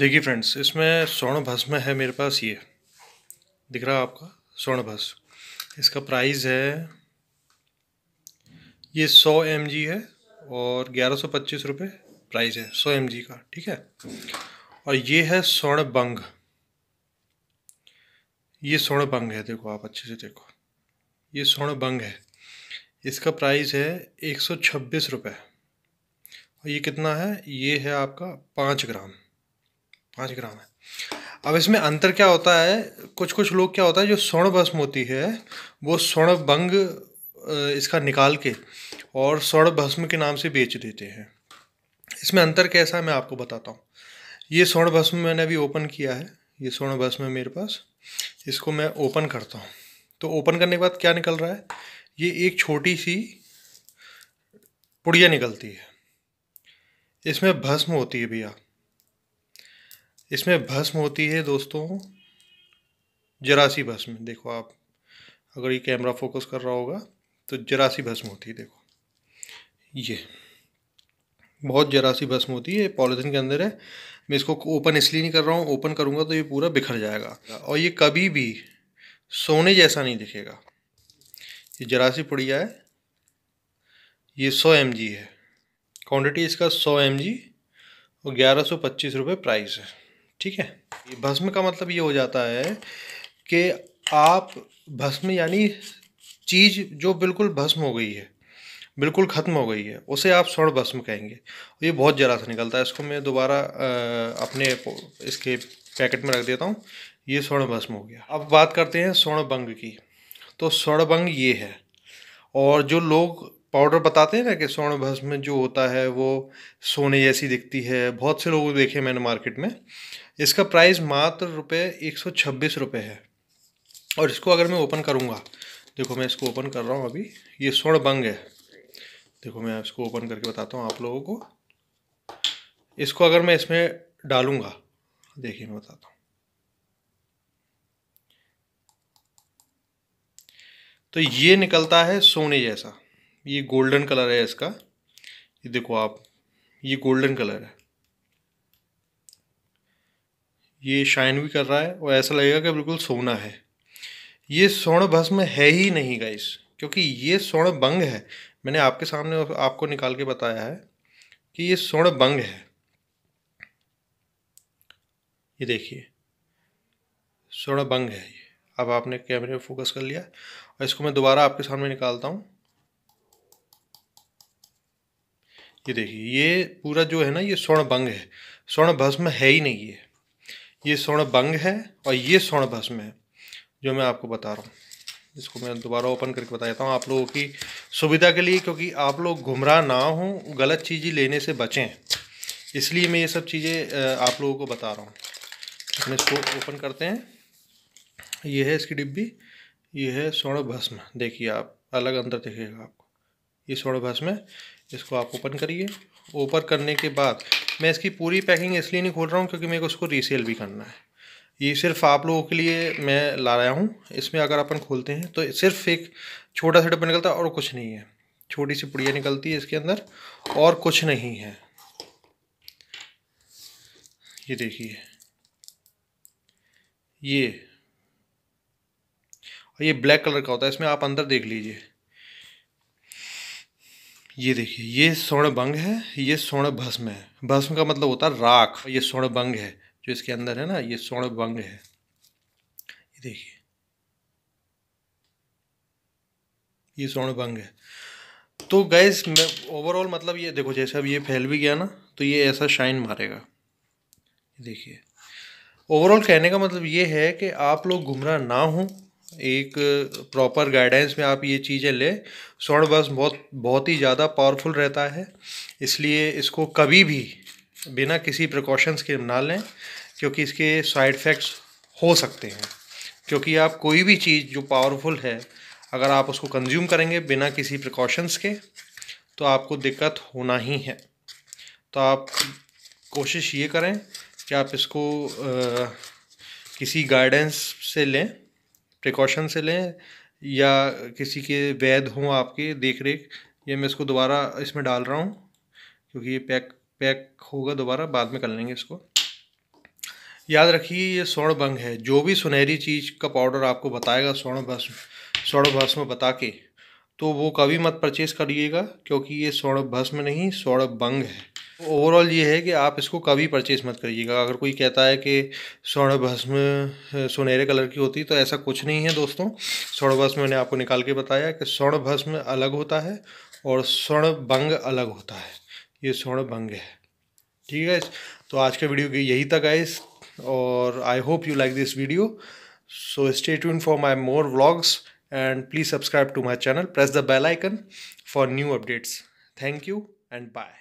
देखिए फ्रेंड्स इसमें स्वर्ण भस्म है मेरे पास ये दिख रहा है आपका स्वर्ण भस्म इसका प्राइस है ये सौ एम है और ग्यारह सौ पच्चीस रुपये प्राइस है सौ एम का ठीक है और ये है स्वर्ण बंग ये स्वर्ण बंग है देखो आप अच्छे से देखो ये स्वर्ण बंग है इसका प्राइस है एक सौ छब्बीस रुपये और ये कितना है ये है आपका पाँच ग्राम पाँच ग्राम है अब इसमें अंतर क्या होता है कुछ कुछ लोग क्या होता है जो स्वर्ण भस्म होती है वो स्वर्ण भंग इसका निकाल के और स्वर्ण भस्म के नाम से बेच देते हैं इसमें अंतर कैसा है मैं आपको बताता हूँ ये स्वर्ण भस्म मैंने अभी ओपन किया है ये स्वर्ण भस्म है मेरे पास इसको मैं ओपन करता हूँ तो ओपन करने के बाद क्या निकल रहा है ये एक छोटी सी पुड़िया निकलती है इसमें भस्म होती है भैया इसमें भस्म होती है दोस्तों जरासी भस्म देखो आप अगर ये कैमरा फोकस कर रहा होगा तो जरासी भस्म होती है देखो ये बहुत जरासी भस्म होती है पॉलीथिन के अंदर है मैं इसको ओपन इसलिए नहीं कर रहा हूँ ओपन करूँगा तो ये पूरा बिखर जाएगा और ये कभी भी सोने जैसा नहीं दिखेगा ये जरासी पुड़िया है ये सौ एम है क्वांटिटी इसका सौ एम और ग्यारह सौ पच्चीस रुपये प्राइस है ठीक है भस्म का मतलब ये हो जाता है कि आप भस्म यानी चीज़ जो बिल्कुल भस्म हो गई है बिल्कुल ख़त्म हो गई है उसे आप स्वर्ण भस्म कहेंगे ये बहुत जरा सा निकलता है इसको मैं दोबारा अपने इसके पैकेट में रख देता हूँ ये स्वर्ण भस्म हो गया अब बात करते हैं स्वर्णभंग की तो स्वर्णभंग ये है और जो लोग पाउडर बताते हैं ना कि स्वर्ण भस्म जो होता है वो सोने जैसी दिखती है बहुत से लोग देखे मैंने मार्केट में इसका प्राइस मात्र रुपये एक सौ छब्बीस रुपये है और इसको अगर मैं ओपन करूँगा देखो मैं इसको ओपन कर रहा हूँ अभी ये स्वर्ण बंग है देखो मैं इसको ओपन करके बताता हूँ आप लोगों को इसको अगर मैं इसमें डालूँगा देखिए मैं बताता हूँ तो ये निकलता है सोने जैसा ये गोल्डन कलर है इसका ये देखो आप ये गोल्डन कलर है ये शाइन भी कर रहा है और ऐसा लगेगा कि बिल्कुल सोना है ये स्वर्ण भस्म है ही नहीं गाइस क्योंकि ये स्वर्ण बंग है मैंने आपके सामने आपको निकाल के बताया है कि ये स्वर्ण बंग है ये देखिए स्वर्ण बंग है ये अब आपने कैमरे में फोकस कर लिया और इसको मैं दोबारा आपके सामने निकालता हूँ ये देखिए ये पूरा जो है ना ये स्वर्ण भंग है स्वर्ण भस्म है ही नहीं ये ये स्वर्ण भंग है और ये स्वर्ण भस्म है जो मैं आपको बता रहा हूँ इसको मैं दोबारा ओपन करके बता देता हूँ आप लोगों की सुविधा के लिए क्योंकि आप लोग घुमराह ना हों गलत चीज़ें लेने से बचें इसलिए मैं ये सब चीज़ें आप लोगों को बता रहा हूँ अपने इसको ओपन करते हैं ये है इसकी डिब्बी ये है स्वर्ण भस्म देखिए आप अलग अंदर देखिएगा आप इस वर्डभास में इसको आप ओपन करिए ओपन करने के बाद मैं इसकी पूरी पैकिंग इसलिए नहीं खोल रहा हूँ क्योंकि मेरे को इसको रीसेल भी करना है ये सिर्फ आप लोगों के लिए मैं ला रहा हूँ इसमें अगर अपन खोलते हैं तो सिर्फ एक छोटा सा डब्बा निकलता है और कुछ नहीं है छोटी सी पुड़िया निकलती है इसके अंदर और कुछ नहीं है ये देखिए ये और ये ब्लैक कलर का होता है इसमें आप अंदर देख लीजिए ये देखिए ये स्वर्ण भंग है ये स्वर्ण भस्म है भस्म का मतलब होता है राख ये स्वर्ण भंग है जो इसके अंदर है ना ये स्वर्ण भंग है ये देखिए ये स्वर्ण भंग है तो गैस मैं ओवरऑल मतलब ये देखो जैसे अब ये फैल भी गया ना तो ये ऐसा शाइन मारेगा देखिए ओवरऑल कहने का मतलब ये है कि आप लोग गुमराह ना हों एक प्रॉपर गाइडेंस में आप ये चीज़ें लें स्वर्ण बस बहुत बहुत ही ज़्यादा पावरफुल रहता है इसलिए इसको कभी भी बिना किसी प्रिकॉशंस के ना लें क्योंकि इसके साइड इफ़ेक्ट्स हो सकते हैं क्योंकि आप कोई भी चीज़ जो पावरफुल है अगर आप उसको कंज्यूम करेंगे बिना किसी प्रिकॉशंस के तो आपको दिक्कत होना ही है तो आप कोशिश ये करें कि आप इसको आ, किसी गाइडेंस से लें प्रिकॉशन से लें या किसी के वैध हों आपके देख रेख ये मैं इसको दोबारा इसमें डाल रहा हूँ क्योंकि ये पैक पैक होगा दोबारा बाद में कर लेंगे इसको याद रखिए ये स्वर्ण भंग है जो भी सुनहरी चीज़ का पाउडर आपको बताएगा स्वर्ण भस्म स्वर्ण भस्म बता के तो वो कभी मत परचेज़ करिएगा क्योंकि ये स्वर्ण भस्म नहीं स्वर्ण भंग है ओवरऑल ये है कि आप इसको कभी परचेज़ मत करिएगा अगर कोई कहता है कि स्वर्ण भस्म सुनहरे कलर की होती तो ऐसा कुछ नहीं है दोस्तों स्वर्ण भस्म मैंने आपको निकाल के बताया कि स्वर्ण भस्म अलग होता है और स्वर्ण भंग अलग होता है ये स्वर्ण भंग है ठीक है तो आज का वीडियो यही तक गाइस और I hope you like this video so stay for my more vlogs and please subscribe to my channel press the bell icon for new updates thank you and bye